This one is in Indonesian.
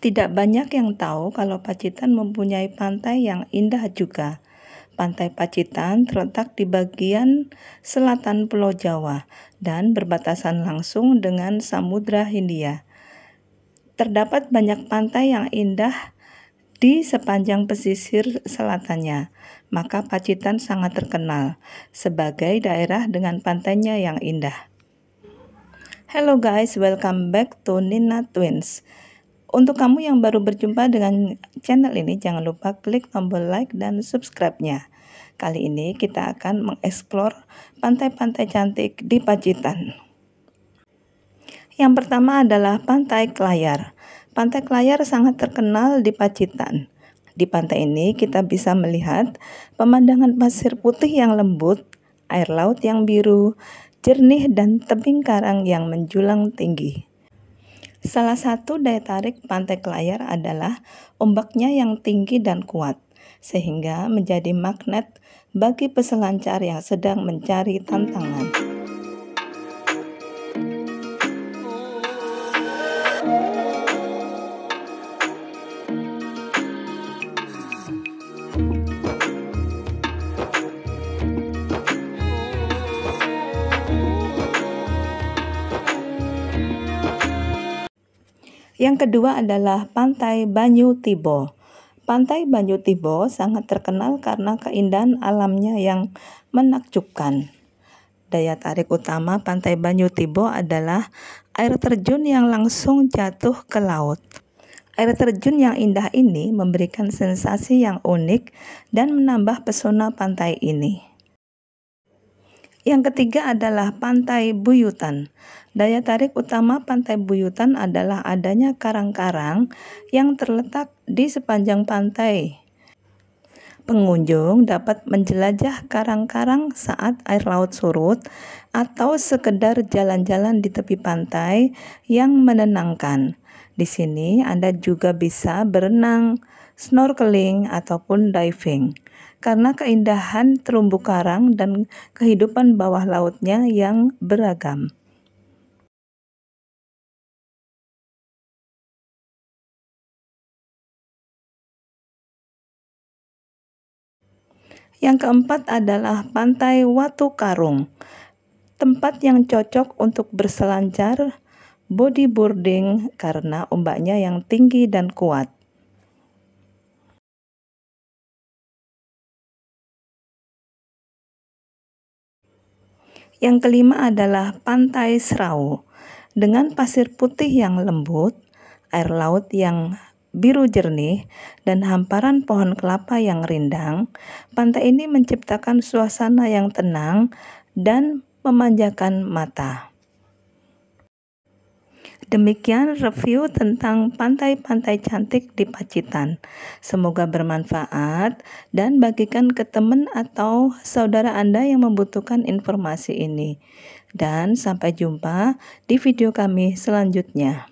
Tidak banyak yang tahu kalau Pacitan mempunyai pantai yang indah juga. Pantai Pacitan terletak di bagian selatan Pulau Jawa dan berbatasan langsung dengan Samudra Hindia. Terdapat banyak pantai yang indah di sepanjang pesisir selatannya, maka Pacitan sangat terkenal sebagai daerah dengan pantainya yang indah. Hello guys, welcome back to Nina Twins. Untuk kamu yang baru berjumpa dengan channel ini, jangan lupa klik tombol like dan subscribe-nya. Kali ini kita akan mengeksplor pantai-pantai cantik di Pacitan. Yang pertama adalah Pantai Kelayar. Pantai Kelayar sangat terkenal di Pacitan. Di pantai ini kita bisa melihat pemandangan pasir putih yang lembut, air laut yang biru, jernih dan tebing karang yang menjulang tinggi. Salah satu daya tarik Pantai Kelayar adalah ombaknya yang tinggi dan kuat, sehingga menjadi magnet bagi peselancar yang sedang mencari tantangan. Yang kedua adalah Pantai Banyu Tibo. Pantai Banyu Tibo sangat terkenal karena keindahan alamnya yang menakjubkan. Daya tarik utama Pantai Banyu Tibo adalah air terjun yang langsung jatuh ke laut. Air terjun yang indah ini memberikan sensasi yang unik dan menambah pesona pantai ini. Yang ketiga adalah Pantai Buyutan. Daya tarik utama Pantai Buyutan adalah adanya karang-karang yang terletak di sepanjang pantai. Pengunjung dapat menjelajah karang-karang saat air laut surut atau sekedar jalan-jalan di tepi pantai yang menenangkan. Di sini Anda juga bisa berenang, snorkeling, ataupun diving. Karena keindahan terumbu karang dan kehidupan bawah lautnya yang beragam. Yang keempat adalah Pantai Watu Karung, tempat yang cocok untuk berselancar, bodyboarding karena ombaknya yang tinggi dan kuat. Yang kelima adalah Pantai Serau. Dengan pasir putih yang lembut, air laut yang biru jernih, dan hamparan pohon kelapa yang rindang, pantai ini menciptakan suasana yang tenang dan memanjakan mata. Demikian review tentang pantai-pantai cantik di Pacitan. Semoga bermanfaat dan bagikan ke teman atau saudara Anda yang membutuhkan informasi ini. Dan sampai jumpa di video kami selanjutnya.